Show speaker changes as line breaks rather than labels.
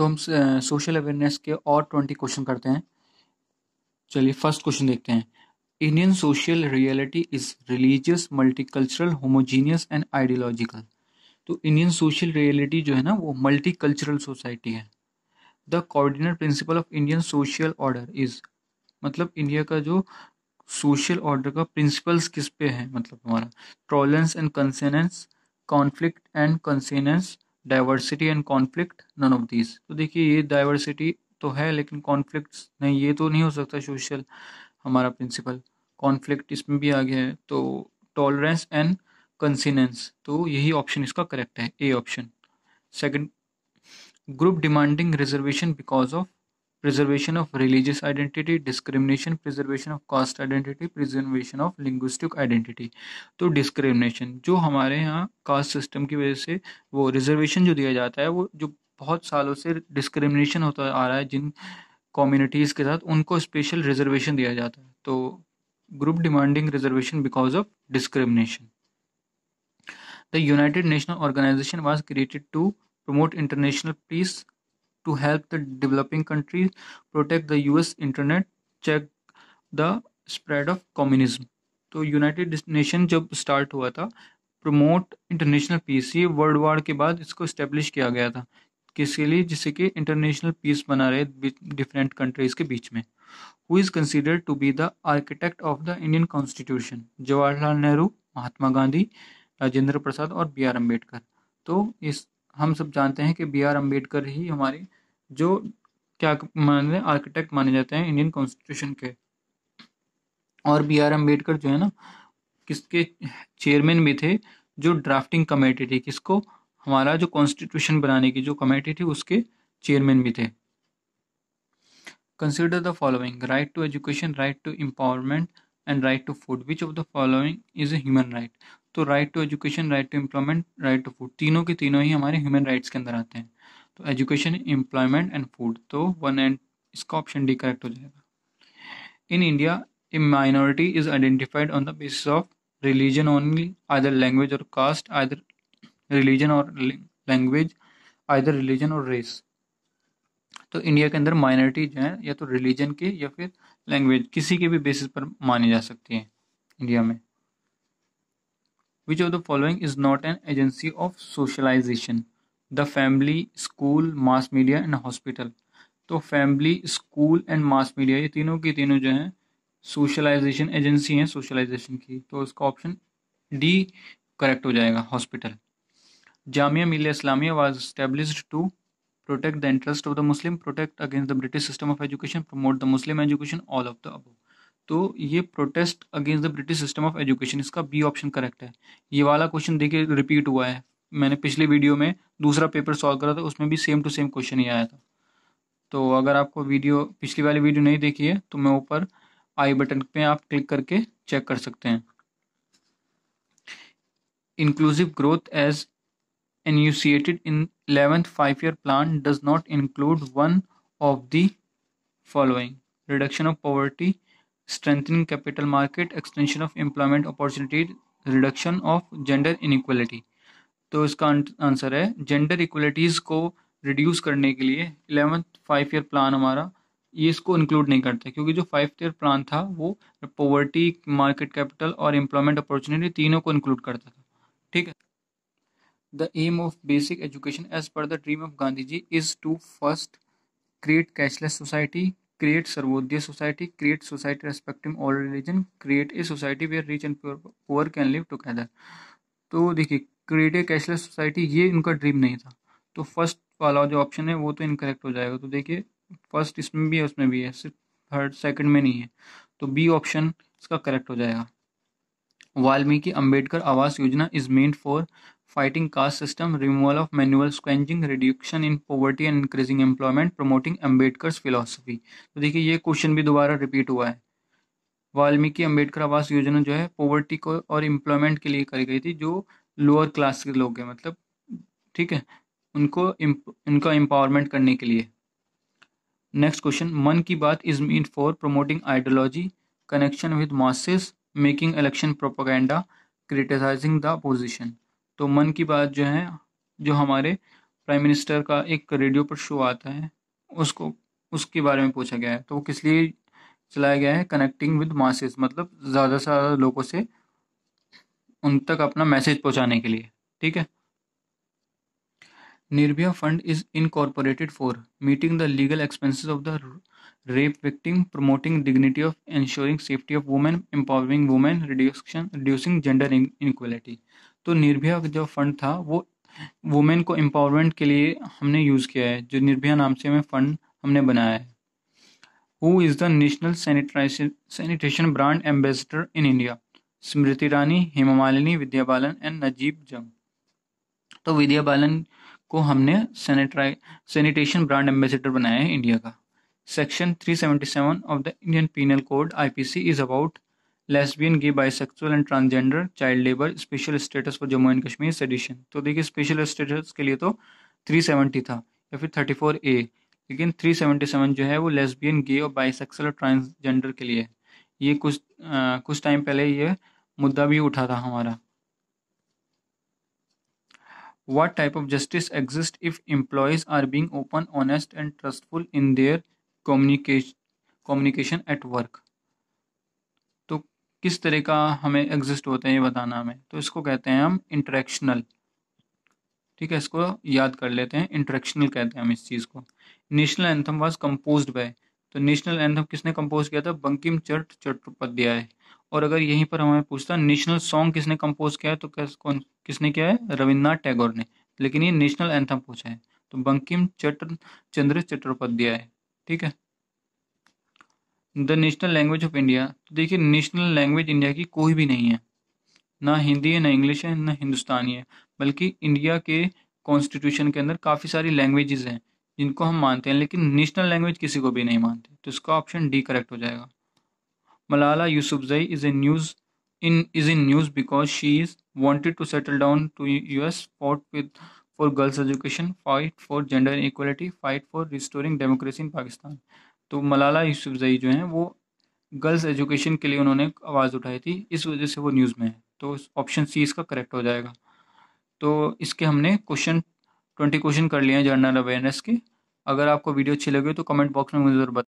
तो हम social awareness के और ट्वेंटी क्वेश्चन करते हैं चलिए फर्स्ट क्वेश्चन देखते हैं Indian social reality is religious multicultural homogeneous and ideological तो इंडियन सोशल रियलिटी जो है ना वो मल्टीकल्चरल सोसाइटी है the coordinate principle of Indian social order is मतलब इंडिया का जो सोशल ऑर्डर का प्रिंसिपल्स किस पे है मतलब हमारा tolerance and consensus conflict and consensus diversity and conflict none of these तो देखिए ये डाइवर्सिटी तो है लेकिन कॉन्फ्लिक्ट नहीं ये तो नहीं हो सकता सोशल हमारा प्रिंसिपल कॉन्फ्लिक्ट इसमें भी आ गया है तो टॉलरेंस एंड कंसिनेंस तो यही ऑप्शन इसका करेक्ट है A option second group demanding reservation because of preservation of religious identity discrimination preservation of caste identity preservation of linguistic identity तो discrimination जो हमारे यहाँ caste system की वजह से वो reservation जो दिया जाता है वो जो बहुत सालों से discrimination होता आ रहा है जिन communities के साथ उनको special reservation दिया जाता है तो group demanding reservation because of discrimination the united nations organization was created to promote international peace to help the developing countries protect the US internet, check the spread of communism तो united nation जब start हुआ था promote international peace ये world war के बाद इसको establish किया गया था किसके लिए जिससे कि इंटरनेशनल पीस बना रहे डिफरेंट कंट्रीज के बीच में who is considered to be the architect of the Indian constitution Jawaharlal Nehru Mahatma Gandhi Rajendra Prasad और बी आर अम्बेडकर तो इस हम सब जानते हैं कि बी आर अम्बेडकर ही हमारे जो क्या माने आर्किटेक्ट माने जाते हैं इंडियन कॉन्स्टिट्यूशन के और बी आर अम्बेडकर जो है ना किसके चेयरमैन भी थे जो ड्राफ्टिंग कमेटी थी किसको हमारा जो कॉन्स्टिट्यूशन बनाने की जो कमेटी थी उसके चेयरमैन भी थे consider the following right to education right to empowerment and right to food which of the following is a human right तो right to education right to employment right to food तीनों के तीनों ही हमारे human rights के अंदर आते हैं तो एजुकेशन एम्प्लॉयमेंट एंड फूड तो वन एंड इसका ऑप्शन डी करेक्ट हो जाएगा in India a minority is identified on the basis of religion only other language और कास्ट आदर रिलीजन और लैंग्वेज आदर रिलीजन और रेस तो इंडिया के अंदर माइनॉरिटी जो है या तो रिलीजन के या फिर लैंग्वेज किसी के भी बेसिस पर मानी जा सकती है इंडिया में which of the following is not an agency of socialization the family school mass media and hospital तो family school and mass media ये तीनों के तीनों जो हैं सोशलाइजेशन एजेंसी हैं सोशलाइजेशन की तो उसका ऑप्शन डी करेक्ट हो जाएगा hospital Jamia Millia Islamia was establish to protect the interest of the Muslim, protect against the British system of education, promote the Muslim education, all of the above. तो ये protest against the British system of education इसका B option correct है ये वाला question देखिए repeat हुआ है मैंने पिछले वीडियो में दूसरा पेपर सॉल्व करा था उसमें भी सेम टू सेम क्वेश्चन ही आया था तो अगर आपको वीडियो पिछली वाली वीडियो नहीं देखी है तो मैं ऊपर आई बटन पे आप क्लिक करके चेक कर सकते हैं inclusive growth as enunciated in 11th Five-Year Plan does not include one of the following: reduction of poverty, strengthening capital market, extension of employment opportunity, reduction of gender inequality तो इसका answer है gender इक्वलिटीज़ को reduce करने के लिए eleventh five year plan हमारा ये इसको इंक्लूड नहीं करता क्योंकि जो फाइव ईयर प्लान था वो पॉवर्टी मार्केट कैपिटल और एम्प्लॉयमेंट अपॉर्चुनिटी तीनों को इंक्लूड करता था ठीक है The aim of basic education as per the dream of Gandhiji is to first create cashless society, create Sarvodaya society, create society respecting all religion, create a society where rich and poor, poor can live together. तो देखिए create a cashless society ये इनका dream नहीं था तो first वाला जो option है वो तो इनकरेक्ट हो जाएगा तो देखिए फर्स्ट इसमें भी है उसमें भी है सिर्फ थर्ड सेकंड में नहीं है तो बी ऑप्शन इसका करेक्ट हो जाएगा Valmiki Ambedkar Awas Yojana is made for fighting caste system, removal of manual scavenging reduction in poverty and increasing employment, promoting Ambedkar philosophy. तो देखिए ये क्वेश्चन भी दोबारा रिपीट हुआ है वाल्मीकि अम्बेडकर आवास योजना जो है पॉवर्टी को और एम्प्लॉयमेंट के लिए करी गई थी जो लोअर क्लास के लोग हैं मतलब ठीक है उनको उनका एम्पावरमेंट करने के लिए next question Mann Ki Baat is mean for promoting ideology connection with masses making election propaganda criticising the opposition तो मन की बात जो है जो हमारे प्राइम मिनिस्टर का एक रेडियो पर शो आता है उसको उसके बारे में पूछा गया है तो वो किस लिए चलाया गया है कनेक्टिंग विद मासेस मतलब ज़्यादा से ज़्यादा लोगों से उन तक अपना मैसेज पहुंचाने के लिए ठीक है Nirbhaya fund is incorporated for meeting the legal expenses of the rape victim promoting dignity of insuring safety of women empowering women reduction reducing gender inequality तो निर्भया का जो फंड था वो वुमेन को एम्पावरमेंट के लिए हमने यूज़ किया है जो निर्भया नाम से हमें फंड हमने बनाया है who is the national sanitation brand ambassador in India Smriti Rani Hema Malini Vidya Balan and Najeeb Jung तो विद्या बालन को हमने सैनिटेशन ब्रांड एम्बेसडर बनाया है इंडिया का section 377 of the Indian penal code IPC is about lesbian gay bisexual and transgender child labour special status for Jammu and Kashmir sedition तो देखिए special status के लिए तो 370 था या फिर 34 ए लेकिन 377 जो है वो लेस्बियन गे और बाइसेक्सुअल और ट्रांसजेंडर के लिए ये कुछ आ, कुछ टाइम पहले ये मुद्दा भी उठा था हमारा what type of justice exist if employees are being open honest and trustful in their communication communication at work किस तरह का हमें एग्जिस्ट होते हैं ये बताना हमें तो इसको कहते हैं हम इंटरेक्शनल ठीक है इसको याद कर लेते हैं इंटरेक्शनल कहते हैं हम इस चीज़ को national anthem was compose by तो नेशनल एंथम किसने कम्पोज किया था बंकिम चट चट्टोपाध्याय और अगर यहीं पर हमें पूछता नेशनल सॉन्ग किसने कंपोज किया है तो कौन किसने किया है रविन्द्रनाथ टैगोर ने लेकिन ये नेशनल एंथम पूछा है तो बंकिम चट चंद्र चट्टोपाध्याय ठीक है the national language of India तो देखिए नेशनल लैंग्वेज इंडिया की कोई भी नहीं है ना हिंदी है ना इंग्लिश है ना हिंदुस्तानी है बल्कि इंडिया के कॉन्स्टिट्यूशन के अंदर काफ़ी सारी लैंग्वेजेस हैं जिनको हम मानते हैं लेकिन नेशनल लैंग्वेज किसी को भी नहीं मानते तो इसका ऑप्शन डी करेक्ट हो जाएगा मलाला जई is a news in is in news because she is wanted to settle down to U S fought with for girls education fight for gender equality fight for restoring democracy in Pakistan तो मलाला यूसुफजई जो हैं वो girls education के लिए उन्होंने आवाज़ उठाई थी इस वजह से वो न्यूज़ में है तो ऑप्शन सी इसका करेक्ट हो जाएगा तो इसके हमने क्वेश्चन ट्वेंटी क्वेश्चन कर लिए हैं जर्नल अवेयरनेस के अगर आपको वीडियो अच्छी लगे तो कमेंट बॉक्स में मुझे ज़रूर